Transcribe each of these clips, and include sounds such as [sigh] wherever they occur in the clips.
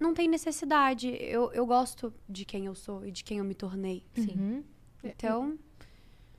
não tem necessidade. Eu, eu gosto de quem eu sou e de quem eu me tornei. Sim. Uhum. É, é. Então,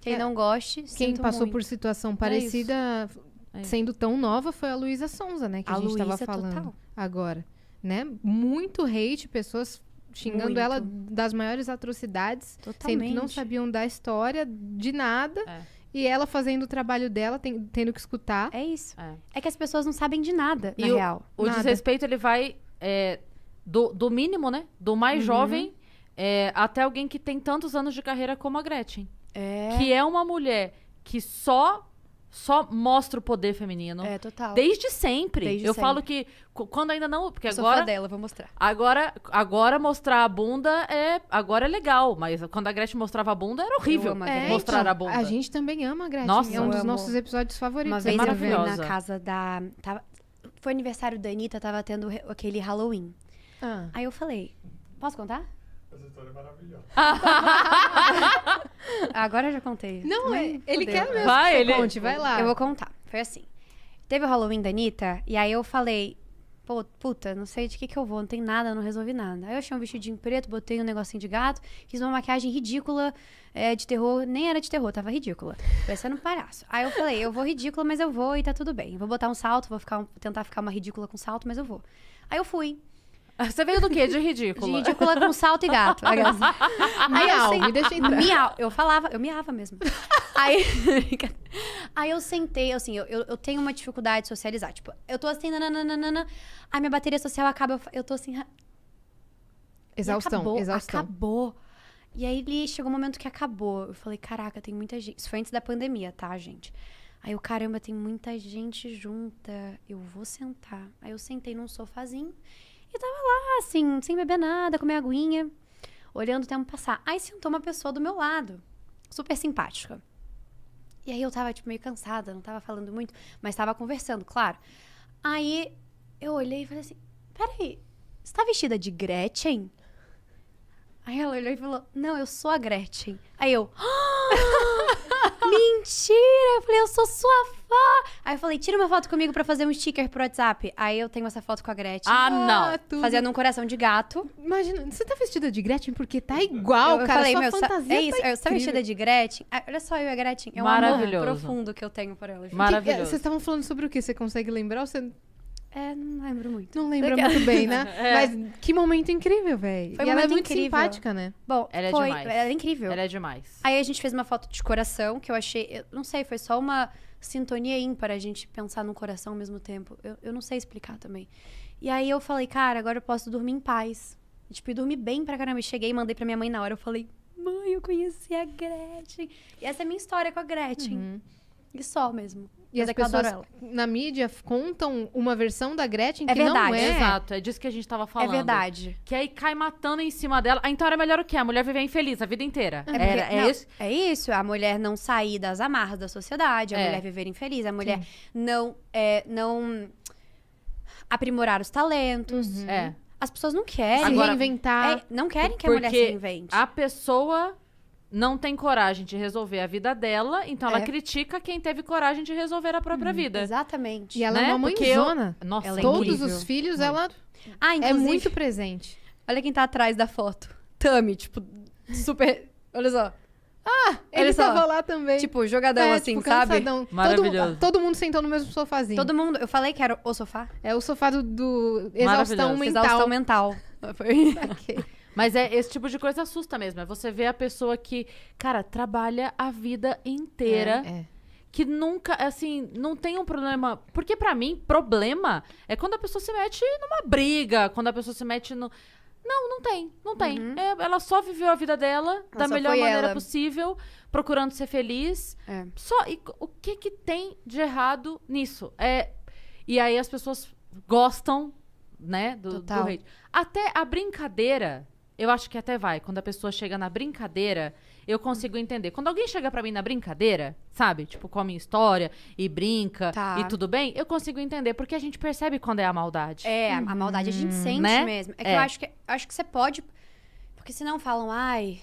quem é. não goste, Quem passou muito. por situação é parecida, é sendo tão nova, foi a Luísa Sonza, né? Que a, a gente estava falando total. agora. Né? Muito hate, pessoas xingando muito. ela das maiores atrocidades, Totalmente. sendo que não sabiam da história, de nada. É. E ela fazendo o trabalho dela, tem, tendo que escutar. É isso. É. que as pessoas não sabem de nada, e na o, real. O nada. desrespeito, ele vai é, do, do mínimo, né? Do mais uhum. jovem é, até alguém que tem tantos anos de carreira como a Gretchen. É. Que é uma mulher que só só mostra o poder feminino. É, total. Desde sempre. Desde eu sempre. falo que quando ainda não, porque eu agora sou fã dela, vou mostrar. Agora, agora mostrar a bunda é agora é legal, mas quando a Gretchen mostrava a bunda era horrível a mostrar a bunda. A gente também ama a Gretchen. Nossa, é um dos amo. nossos episódios favoritos. Uma é vez é eu na casa da tava, foi aniversário da Anitta, tava tendo aquele Halloween. Ah. Aí eu falei, posso contar? Essa história é maravilhosa. [laughs] Agora eu já contei. Não, é, ele quer mesmo vai, que ele... conte, vai lá. Eu vou contar. Foi assim. Teve o Halloween da Anitta, e aí eu falei, pô, puta, não sei de que que eu vou, não tem nada, não resolvi nada. Aí eu achei um vestidinho preto, botei um negocinho de gato, fiz uma maquiagem ridícula é, de terror, nem era de terror, tava ridícula, parecendo um palhaço. Aí eu falei, eu vou ridícula, mas eu vou e tá tudo bem. Vou botar um salto, vou ficar, tentar ficar uma ridícula com salto, mas eu vou. Aí eu fui. Ah, você veio do quê? De ridícula. De ridícula com salto e gato. Aí eu assim, [laughs] sentei, deixa entrar. Miau. Eu falava, eu miava mesmo. [laughs] Aí, [laughs] aí eu sentei, assim, eu, eu, eu, tenho uma dificuldade de socializar. Tipo, eu tô assim, nananana, aí minha bateria social acaba, eu tô assim... Ah, exaustão, acabou, exaustão. Acabou. E aí ele chegou um momento que acabou. Eu falei, caraca, tem muita gente. Isso foi antes da pandemia, tá, gente? Aí eu, caramba, tem muita gente junta. Eu vou sentar. Aí eu sentei num sofazinho e tava lá, assim, sem beber nada, comer aguinha, olhando o tempo passar. Aí sentou uma pessoa do meu lado, super simpática. E aí eu tava, tipo, meio cansada, não tava falando muito, mas tava conversando, claro. Aí eu olhei e falei assim: peraí, você tá vestida de Gretchen? Aí ela olhou e falou: Não, eu sou a Gretchen. Aí eu. Ah, [laughs] mentira! Eu falei, eu sou sua fã! Aí eu falei, tira uma foto comigo pra fazer um sticker pro WhatsApp. Aí eu tenho essa foto com a Gretchen. Ah, não. Ah, Tudo. Fazendo um coração de gato. Imagina, você tá vestida de Gretchen porque tá igual, eu, eu cara. Falei, sua meu, fantasia é isso, tá eu tá vestida de Gretchen. Ah, olha só, eu e a Gretchen. É um amor profundo que eu tenho por ela. Maravilhoso. vocês estavam falando sobre o quê? Você consegue lembrar ou você é, não lembro muito. Não lembro Daquela... muito bem, né? [laughs] é. Mas que momento incrível, velho. E ela é muito incrível. simpática, né? Bom, ela é foi... demais. Ela é incrível. Ela é demais. Aí a gente fez uma foto de coração que eu achei. Eu não sei, foi só uma sintonia ímpar a gente pensar no coração ao mesmo tempo. Eu, eu não sei explicar também. E aí eu falei, cara, agora eu posso dormir em paz. Tipo, e, tipo, eu dormi bem pra caramba. cheguei e mandei pra minha mãe na hora. Eu falei, mãe, eu conheci a Gretchen. E essa é a minha história com a Gretchen. Uhum. E só mesmo. E as é pessoas na mídia contam uma versão da Gretchen é que verdade. não é. Exato, é disso que a gente tava falando. É verdade. Que aí cai matando em cima dela. então era melhor o quê? A mulher viver infeliz a vida inteira. É, porque, era, é não, isso? É isso, a mulher não sair das amarras da sociedade, a é. mulher viver infeliz, a mulher não, é, não aprimorar os talentos. Uhum. É. As pessoas não querem. Agora, reinventar. É, não querem que a mulher se invente. A pessoa não tem coragem de resolver a vida dela, então é. ela critica quem teve coragem de resolver a própria hum, vida. Exatamente. E ela é né? é uma mãezona. Eu... Nossa, ela é todos incrível. os filhos muito. ela ah, é muito presente. Olha quem tá atrás da foto. Tami, tipo, super, olha só. Ah, ele Olha tava lá também. Tipo, jogadão é, assim, tipo, sabe? Maravilhoso. Todo, todo, mundo sentou no mesmo sofazinho. Todo mundo. Eu falei que era o sofá? É o sofá do, do exaustão mental. Exaustão mental. [laughs] Foi. Mas é esse tipo de coisa assusta mesmo. É você vê a pessoa que, cara, trabalha a vida inteira. É, é. Que nunca, assim, não tem um problema. Porque para mim, problema é quando a pessoa se mete numa briga, quando a pessoa se mete no. Não, não tem, não tem. Uhum. É, ela só viveu a vida dela ela da melhor maneira ela. possível, procurando ser feliz. É. Só e, o que que tem de errado nisso? É e aí as pessoas gostam, né, do, Total. do hate. Até a brincadeira eu acho que até vai. Quando a pessoa chega na brincadeira, eu consigo entender. Quando alguém chega para mim na brincadeira, sabe? Tipo, com a minha história e brinca tá. e tudo bem, eu consigo entender, porque a gente percebe quando é a maldade. É, hum, a uhum. maldade a gente sente né? mesmo. É que é. eu acho que acho que você pode. Porque senão falam, ai,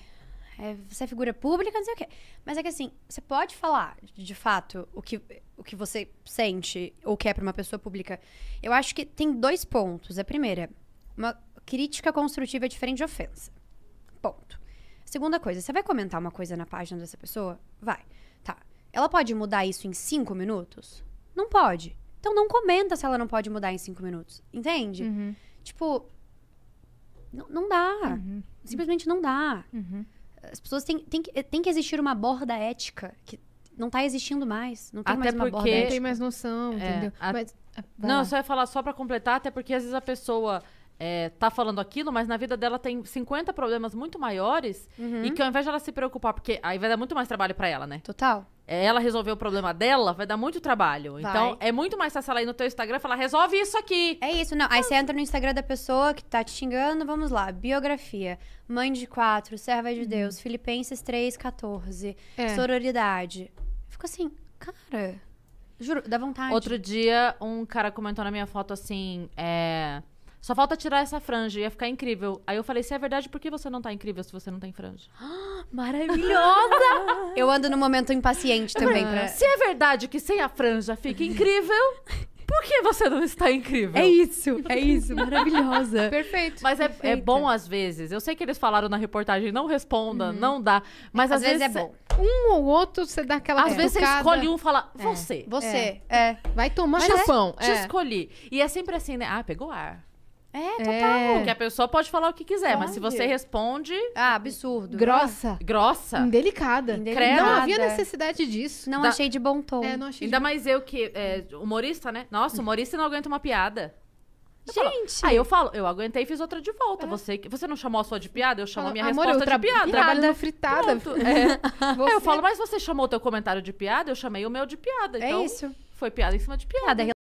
é, você é figura pública, não sei o quê. Mas é que assim, você pode falar, de fato, o que, o que você sente ou quer é para uma pessoa pública. Eu acho que tem dois pontos. A primeira, uma Crítica construtiva é diferente de ofensa. Ponto. Segunda coisa, você vai comentar uma coisa na página dessa pessoa? Vai. Tá. Ela pode mudar isso em cinco minutos? Não pode. Então não comenta se ela não pode mudar em cinco minutos. Entende? Uhum. Tipo, não dá. Uhum. Simplesmente não dá. Uhum. As pessoas têm, que existir uma borda ética que não tá existindo mais. Não tem até mais uma borda ética. Não tem mais noção, é, entendeu? A... Mas, ah, não, lá. só ia falar só para completar, até porque às vezes a pessoa é, tá falando aquilo, mas na vida dela tem 50 problemas muito maiores uhum. e que ao invés de ela se preocupar, porque aí vai dar muito mais trabalho para ela, né? Total. É, ela resolver o problema dela vai dar muito trabalho. Vai. Então, é muito mais fácil ela ir no teu Instagram e falar, resolve isso aqui. É isso, não. Aí você entra no Instagram da pessoa que tá te xingando, vamos lá. Biografia. Mãe de quatro, serva de uhum. Deus, Filipenses 3, 14. É. Sororidade. Fico assim, cara. Juro, dá vontade. Outro dia, um cara comentou na minha foto assim, é. Só falta tirar essa franja, ia ficar incrível. Aí eu falei, se é verdade, por que você não tá incrível se você não tem franja? [gasps] Maravilhosa! eu ando no momento impaciente também. Pra... Se é verdade que sem a franja fica incrível, por que você não está incrível? É isso, é isso, maravilhosa. Perfeito. Mas é, é, bom às vezes. Eu sei que eles falaram na reportagem, não responda, uhum. não dá. Mas às, às vezes, é vezes, é bom. Um ou outro você dá aquela. Às vezes você escolhe um e fala, é. você. É. Você. É. Vai tomar mas chapão. É te escolhi. E é sempre assim, né? Ah, pegou ar. É, é, total. É. Porque a pessoa pode falar o que quiser, mas se você responde. Ah, absurdo. Grossa. Ah. Grossa. Indelicada. Indelicada. Não havia necessidade disso. Não da... achei de bom tom. É, não achei Ainda de... mais eu que. É, humorista, né? Nossa, humorista não aguenta uma piada. Gente! Falo, aí eu falo, eu aguentei e fiz outra de volta. É. Você, você não chamou a sua de piada? Eu chamo a minha amor, resposta de piada. Trabalho da fritada. É. [laughs] Você... Aí eu falo, mas você chamou o teu comentário de piada? Eu chamei o meu de piada. É então, é isso. Foi piada em cima de piada. piada